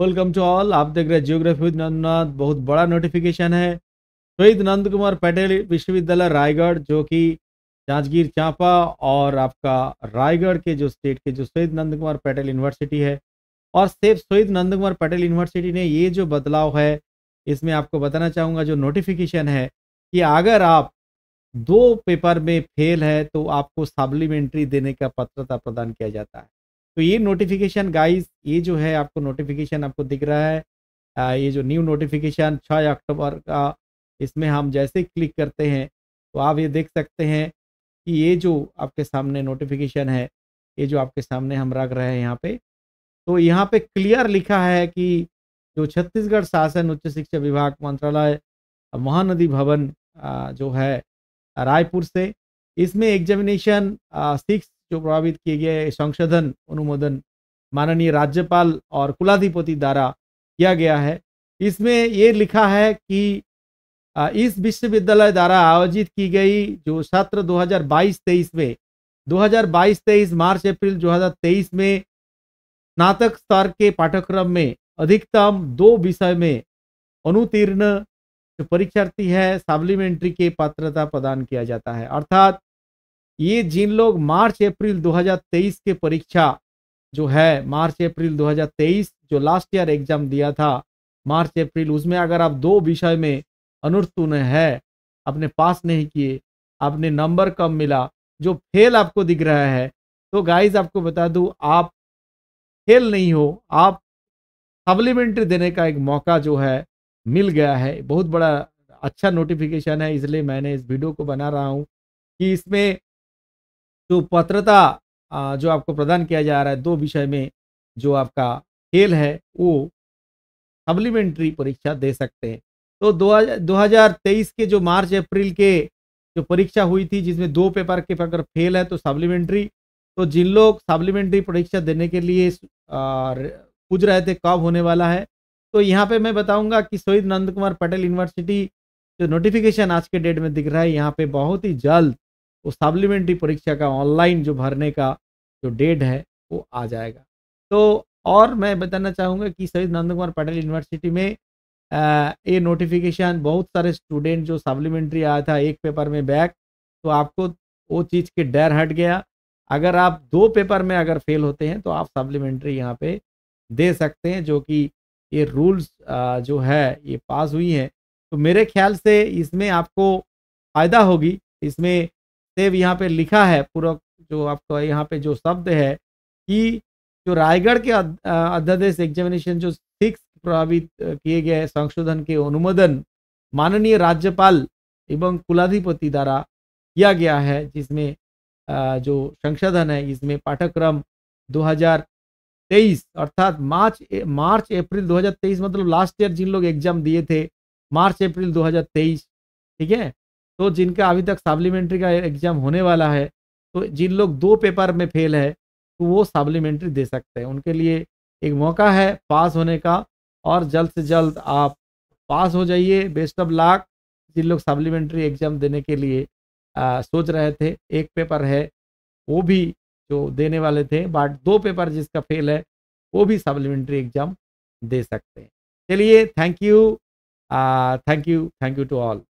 welcome to all आप देख रहे हैं जियोग्राफी विद नंदनाथ बहुत बड़ा नोटिफिकेशन है शहीद नंद कुमार पटेल विश्वविद्यालय रायगढ़ जो कि जांजगीर चांपा और आपका रायगढ़ के जो स्टेट के जो शहीद नंद कुमार पटेल यूनिवर्सिटी है और सिर्फ शहीद नंद कुमार पटेल यूनिवर्सिटी ने ये जो बदलाव है इसमें आपको बताना चाहूँगा जो नोटिफिकेशन है कि अगर आप दो पेपर में फेल है तो आपको सप्लीमेंट्री देने का पत्रता प्रदान किया जाता है तो ये नोटिफिकेशन गाइस ये जो है आपको नोटिफिकेशन आपको दिख रहा है आ, ये जो न्यू नोटिफिकेशन छः अक्टूबर का इसमें हम जैसे क्लिक करते हैं तो आप ये देख सकते हैं कि ये जो आपके सामने नोटिफिकेशन है ये जो आपके सामने हम रख रहे हैं यहाँ पे तो यहाँ पे क्लियर लिखा है कि जो छत्तीसगढ़ शासन उच्च शिक्षा विभाग मंत्रालय महानदी भवन जो है रायपुर से इसमें एग्जामिनेशन सिक्स जो प्रभावित किए गए संशोधन अनुमोदन माननीय राज्यपाल और कुलाधिपति द्वारा किया गया है इसमें ये लिखा है कि इस विश्वविद्यालय द्वारा आयोजित की गई जो सत्र 2022-23 में 2022-23 मार्च अप्रैल 2023 में स्नातक स्तर के पाठ्यक्रम में अधिकतम दो विषय में अनुतीर्ण जो परीक्षार्थी है सप्लीमेंट्री के पात्रता प्रदान किया जाता है अर्थात ये जिन लोग मार्च अप्रैल 2023 के परीक्षा जो है मार्च अप्रैल 2023 जो लास्ट ईयर एग्जाम दिया था मार्च अप्रैल उसमें अगर आप दो विषय में अनुत्तीर्ण है आपने पास नहीं किए आपने नंबर कम मिला जो फेल आपको दिख रहा है तो गाइज आपको बता दूं आप फेल नहीं हो आप सप्लीमेंट्री देने का एक मौका जो है मिल गया है बहुत बड़ा अच्छा नोटिफिकेशन है इसलिए मैंने इस वीडियो को बना रहा हूँ कि इसमें तो पत्रता जो आपको प्रदान किया जा रहा है दो विषय में जो आपका खेल है वो सप्लीमेंट्री परीक्षा दे सकते हैं तो दो हजार तेईस के जो मार्च अप्रैल के जो परीक्षा हुई थी जिसमें दो पेपर के अगर फेल है तो सप्लीमेंट्री तो जिन लोग सप्लीमेंट्री परीक्षा देने के लिए पूछ रहे थे कब होने वाला है तो यहाँ पे मैं बताऊंगा कि शहीद नंद कुमार पटेल यूनिवर्सिटी जो नोटिफिकेशन आज के डेट में दिख रहा है यहाँ पे बहुत ही जल्द वो सप्लीमेंट्री परीक्षा का ऑनलाइन जो भरने का जो डेट है वो आ जाएगा तो और मैं बताना चाहूँगा कि शहीद नंद कुमार पटेल यूनिवर्सिटी में ये नोटिफिकेशन बहुत सारे स्टूडेंट जो सप्लीमेंट्री आया था एक पेपर में बैक तो आपको वो चीज़ के डर हट गया अगर आप दो पेपर में अगर फेल होते हैं तो आप सप्लीमेंट्री यहाँ पे दे सकते हैं जो कि ये रूल्स जो है ये पास हुई हैं तो मेरे ख्याल से इसमें आपको फ़ायदा होगी इसमें देव यहाँ पे लिखा है पूरा जो आपका यहाँ पे जो शब्द है कि जो रायगढ़ के अध्यादेश एग्जामिनेशन जो सिक्स प्रभावित किए गए संशोधन के अनुमोदन माननीय राज्यपाल एवं कुलाधिपति द्वारा किया गया है जिसमें जो संशोधन है इसमें पाठ्यक्रम 2023 अर्थात मार्च मार्च अप्रैल 2023 मतलब लास्ट ईयर जिन लोग एग्जाम दिए थे मार्च अप्रैल 2023 ठीक है तो जिनका अभी तक सप्लीमेंट्री का एग्जाम होने वाला है तो जिन लोग दो पेपर में फेल है तो वो सप्लीमेंट्री दे सकते हैं उनके लिए एक मौका है पास होने का और जल्द से जल्द आप पास हो जाइए बेस्ट ऑफ लाख जिन लोग सप्लीमेंट्री एग्जाम देने के लिए आ, सोच रहे थे एक पेपर है वो भी जो देने वाले थे बट दो पेपर जिसका फेल है वो भी सप्लीमेंट्री एग्जाम दे सकते हैं चलिए thank you thank you thank you to all